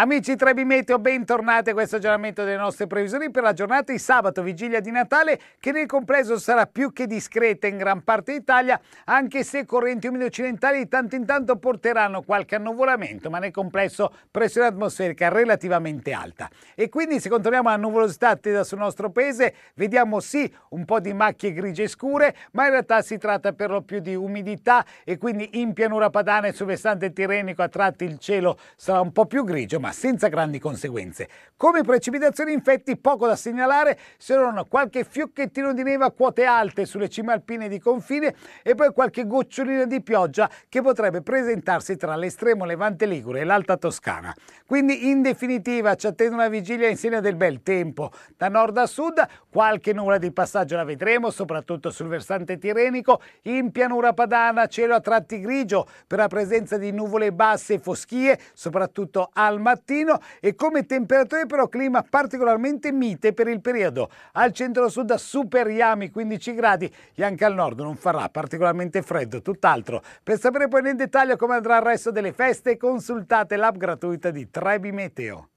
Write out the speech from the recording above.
Amici Trebi Meteo, bentornati a questo aggiornamento delle nostre previsioni per la giornata di sabato, vigilia di Natale, che nel complesso sarà più che discreta in gran parte d'Italia, anche se correnti umide occidentali di tanto in tanto porteranno qualche annuvolamento, ma nel complesso pressione atmosferica relativamente alta. E quindi se controlliamo la nuvolosità attesa sul nostro paese, vediamo sì un po' di macchie grigie scure, ma in realtà si tratta per lo più di umidità e quindi in pianura padana e sul versante tirrenico a tratti il cielo sarà un po' più grigio, ma ma senza grandi conseguenze. Come precipitazioni infetti poco da segnalare se non qualche fiocchettino di neve a quote alte sulle cime alpine di confine e poi qualche gocciolina di pioggia che potrebbe presentarsi tra l'estremo Levante Ligure e l'Alta Toscana. Quindi in definitiva ci attende una vigilia insieme del bel tempo. Da nord a sud qualche nuvola di passaggio la vedremo, soprattutto sul versante tirenico in pianura padana cielo a tratti grigio per la presenza di nuvole basse e foschie, soprattutto al mare mattino e come temperature però clima particolarmente mite per il periodo. Al centro-sud superiamo i 15 gradi e anche al nord non farà particolarmente freddo, tutt'altro. Per sapere poi nel dettaglio come andrà il resto delle feste consultate l'app gratuita di Trebi Meteo.